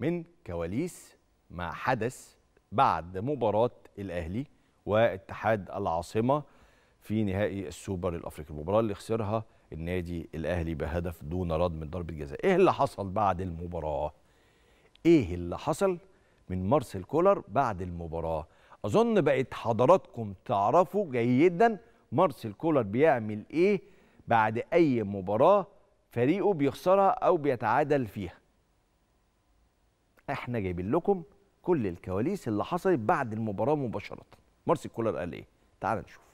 من كواليس ما حدث بعد مباراة الأهلي واتحاد العاصمة في نهائي السوبر الأفريقي المباراة اللي خسرها النادي الأهلي بهدف دون رد من ضربة جزاء إيه اللي حصل بعد المباراة؟ إيه اللي حصل من مارسيل كولر بعد المباراة؟ أظن بقت حضراتكم تعرفوا جيدا مارسيل كولر بيعمل إيه بعد أي مباراة فريقه بيخسرها أو بيتعادل فيها احنا جايبين لكم كل الكواليس اللي حصلت بعد المباراه مباشره مارسي كولر قال ايه تعال نشوف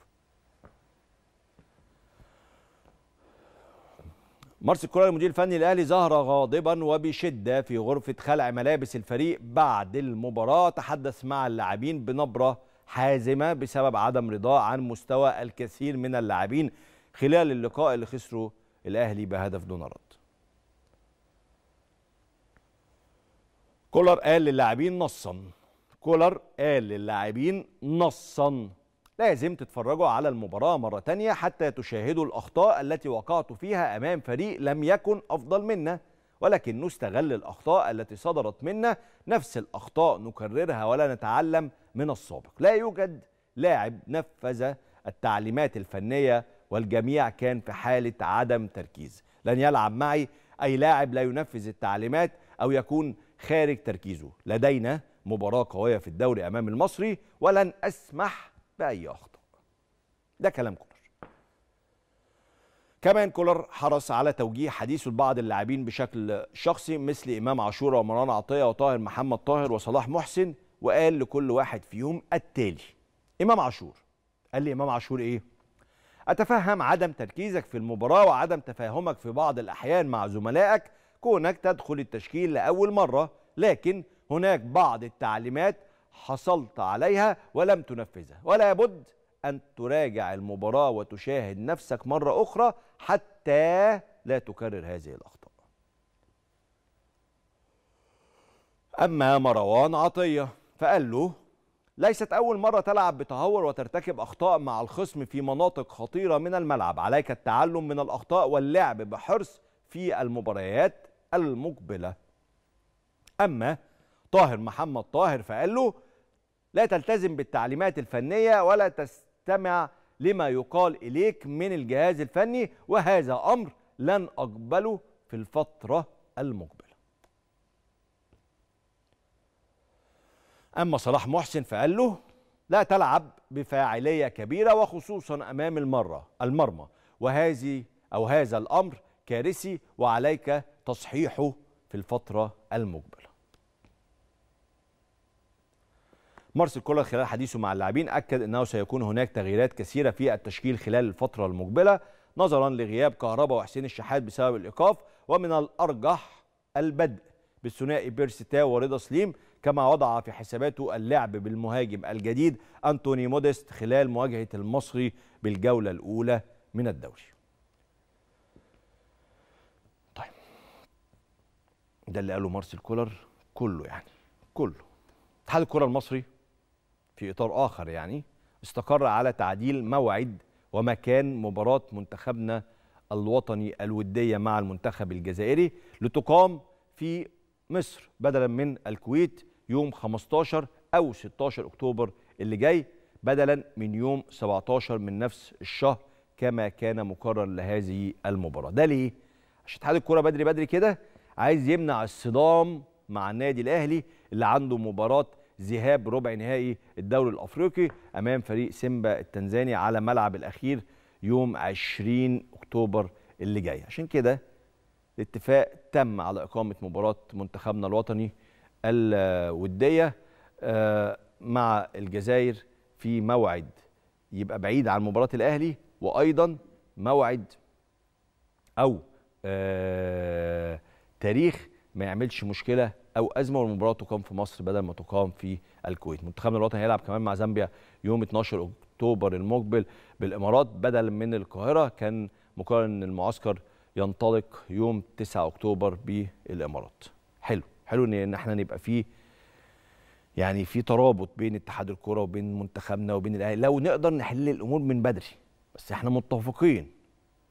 مارسيل كولر المدير الفني الاهلي ظهر غاضبا وبشده في غرفه خلع ملابس الفريق بعد المباراه تحدث مع اللاعبين بنبره حازمه بسبب عدم رضاه عن مستوى الكثير من اللاعبين خلال اللقاء اللي خسره الاهلي بهدف دون رد كولر قال للاعبين نصا كولر قال للاعبين نصا لازم تتفرجوا على المباراة مرة تانية حتى تشاهدوا الأخطاء التي وقعت فيها أمام فريق لم يكن أفضل منا ولكنه استغل الأخطاء التي صدرت منا نفس الأخطاء نكررها ولا نتعلم من السابق لا يوجد لاعب نفذ التعليمات الفنية والجميع كان في حالة عدم تركيز لن يلعب معي أي لاعب لا ينفذ التعليمات أو يكون خارج تركيزه لدينا مباراة قوية في الدوري أمام المصري ولن أسمح بأي أخطاء ده كلام كولر كمان كولر حرص على توجيه حديث لبعض اللاعبين بشكل شخصي مثل إمام عاشور ومروان عطية وطاهر محمد طاهر وصلاح محسن وقال لكل واحد فيهم التالي إمام عاشور قال لي إمام عاشور إيه؟ أتفهم عدم تركيزك في المباراة وعدم تفاهمك في بعض الأحيان مع زملائك كونك تدخل التشكيل لأول مرة لكن هناك بعض التعليمات حصلت عليها ولم تنفذها ولا بد أن تراجع المباراة وتشاهد نفسك مرة أخرى حتى لا تكرر هذه الأخطاء أما مروان عطية فقال له ليست أول مرة تلعب بتهور وترتكب أخطاء مع الخصم في مناطق خطيرة من الملعب عليك التعلم من الأخطاء واللعب بحرص في المباريات المقبلة أما طاهر محمد طاهر فقال له لا تلتزم بالتعليمات الفنية ولا تستمع لما يقال إليك من الجهاز الفني وهذا أمر لن أقبله في الفترة المقبلة أما صلاح محسن فقال له لا تلعب بفاعلية كبيرة وخصوصا أمام المرة المرمى وهذه أو هذا الأمر كارثي وعليك تصحيحه في الفترة المقبلة مارسيل كولر خلال حديثه مع اللاعبين أكد أنه سيكون هناك تغييرات كثيرة في التشكيل خلال الفترة المقبلة نظرا لغياب كهربا وحسين الشحات بسبب الإيقاف ومن الأرجح البدء بالثنائي بيرسي تاو ورضا سليم كما وضع في حساباته اللعب بالمهاجم الجديد أنتوني موديست خلال مواجهة المصري بالجولة الأولى من الدوري ده اللي قاله مارسيل كولر كله يعني كله اتحاد الكره المصري في اطار اخر يعني استقر على تعديل موعد ومكان مباراه منتخبنا الوطني الوديه مع المنتخب الجزائري لتقام في مصر بدلا من الكويت يوم 15 او 16 اكتوبر اللي جاي بدلا من يوم 17 من نفس الشهر كما كان مقرر لهذه المباراه ده ليه عشان اتحاد الكره بدري بدري كده عايز يمنع الصدام مع النادي الاهلي اللي عنده مباراه ذهاب ربع نهائي الدوري الافريقي امام فريق سيمبا التنزاني على ملعب الاخير يوم 20 اكتوبر اللي جاي عشان كده الاتفاق تم على اقامه مباراه منتخبنا الوطني الوديه آه، مع الجزائر في موعد يبقى بعيد عن مباراه الاهلي وايضا موعد او آه التاريخ ما يعملش مشكله او ازمه والمباراه تقام في مصر بدل ما تقام في الكويت منتخبنا الوطني هيلعب كمان مع زامبيا يوم 12 اكتوبر المقبل بالامارات بدل من القاهره كان مقرر ان المعسكر ينطلق يوم 9 اكتوبر بالامارات حلو حلو ان احنا نبقى فيه يعني في ترابط بين اتحاد الكره وبين منتخبنا وبين الاهلي لو نقدر نحل الامور من بدري بس احنا متفقين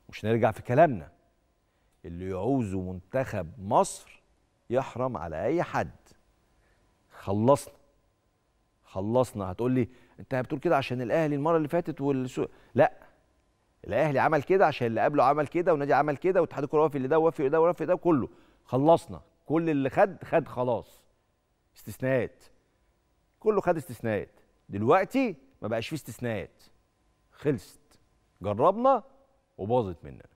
مش نرجع في كلامنا اللي يعوزه منتخب مصر يحرم على اي حد خلصنا خلصنا هتقول لي انت بتقول كده عشان الاهلي المره اللي فاتت والسو... لا الاهلي عمل كده عشان اللي قبله عمل كده والنادي عمل كده واتحاد الكوره وافق لده ووافق لده ووافق لده كله خلصنا كل اللي خد خد خلاص استثناءات كله خد استثناءات دلوقتي ما بقاش فيه استثناءات خلصت جربنا وباظت مننا